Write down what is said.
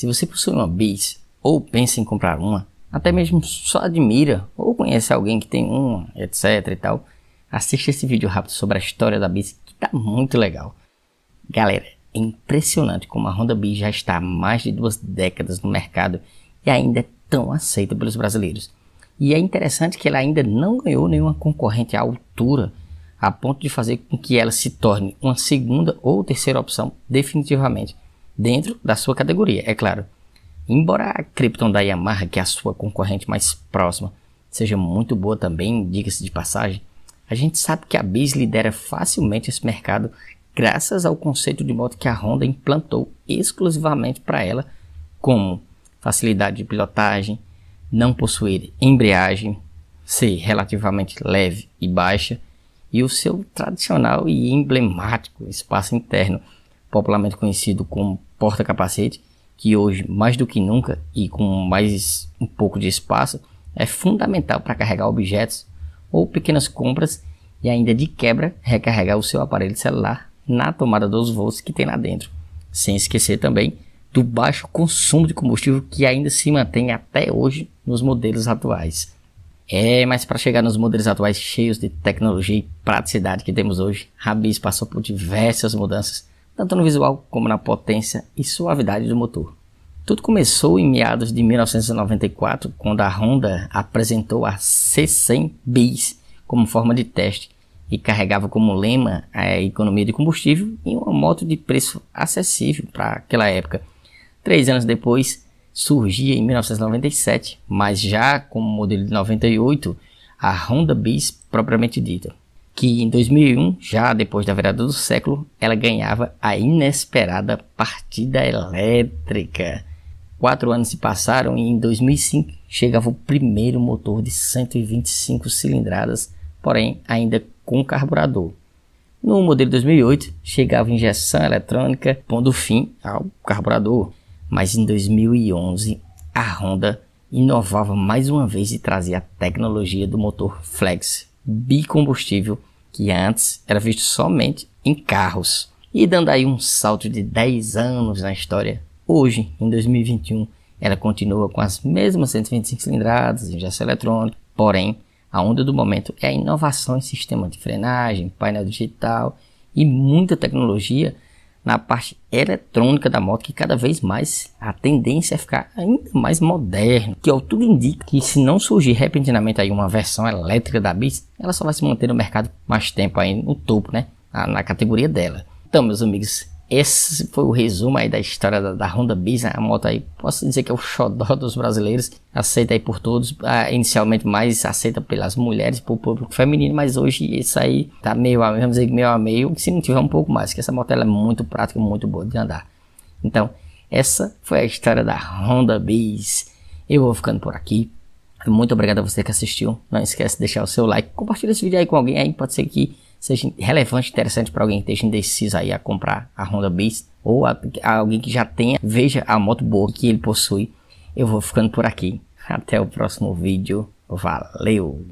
Se você possui uma Bis ou pensa em comprar uma, até mesmo só admira ou conhece alguém que tem uma, etc e tal, assista esse vídeo rápido sobre a história da Bis que tá muito legal. Galera, é impressionante como a Honda Bis já está há mais de duas décadas no mercado e ainda é tão aceita pelos brasileiros. E é interessante que ela ainda não ganhou nenhuma concorrente à altura, a ponto de fazer com que ela se torne uma segunda ou terceira opção definitivamente dentro da sua categoria, é claro. Embora a Krypton da Yamaha, que é a sua concorrente mais próxima, seja muito boa também, diga-se de passagem, a gente sabe que a Bis lidera facilmente esse mercado graças ao conceito de moto que a Honda implantou exclusivamente para ela, como facilidade de pilotagem, não possuir embreagem, ser relativamente leve e baixa, e o seu tradicional e emblemático espaço interno, popularmente conhecido como porta capacete, que hoje mais do que nunca e com mais um pouco de espaço é fundamental para carregar objetos ou pequenas compras e ainda de quebra recarregar o seu aparelho celular na tomada dos voos que tem lá dentro. Sem esquecer também do baixo consumo de combustível que ainda se mantém até hoje nos modelos atuais. É, mas para chegar nos modelos atuais cheios de tecnologia e praticidade que temos hoje, a Bis passou por diversas mudanças tanto no visual como na potência e suavidade do motor. Tudo começou em meados de 1994, quando a Honda apresentou a C100 bis como forma de teste e carregava como lema a economia de combustível em uma moto de preço acessível para aquela época. Três anos depois, surgia em 1997, mas já como modelo de 98, a Honda Bis propriamente dita que em 2001, já depois da virada do século, ela ganhava a inesperada partida elétrica. Quatro anos se passaram e em 2005 chegava o primeiro motor de 125 cilindradas, porém ainda com carburador. No modelo 2008 chegava injeção eletrônica, pondo fim ao carburador. Mas em 2011 a Honda inovava mais uma vez e trazia a tecnologia do motor Flex bicombustível que antes era visto somente em carros. E dando aí um salto de 10 anos na história, hoje, em 2021, ela continua com as mesmas 125 cilindradas, injeção eletrônica, porém, a onda do momento é a inovação em sistema de frenagem, painel digital e muita tecnologia na parte eletrônica da moto, que cada vez mais a tendência é ficar ainda mais moderno. Que ao é tudo indica que se não surgir repentinamente aí uma versão elétrica da Beats, ela só vai se manter no mercado mais tempo aí no topo, né? Na, na categoria dela. Então, meus amigos, esse foi o resumo aí da história da, da Honda Biz, né? a moto aí, posso dizer que é o xodó dos brasileiros, aceita aí por todos, ah, inicialmente mais aceita pelas mulheres, pelo público feminino, mas hoje isso aí tá meio a meio, vamos dizer meio a meio, se não tiver um pouco mais, que essa moto ela é muito prática, muito boa de andar. Então, essa foi a história da Honda Biz. Eu vou ficando por aqui. Muito obrigado a você que assistiu. Não esquece de deixar o seu like. Compartilha esse vídeo aí com alguém aí. Pode ser que seja relevante, interessante para alguém que esteja indeciso aí a comprar a Honda Beats ou a, a alguém que já tenha, veja a moto boa que ele possui. Eu vou ficando por aqui. Até o próximo vídeo. Valeu!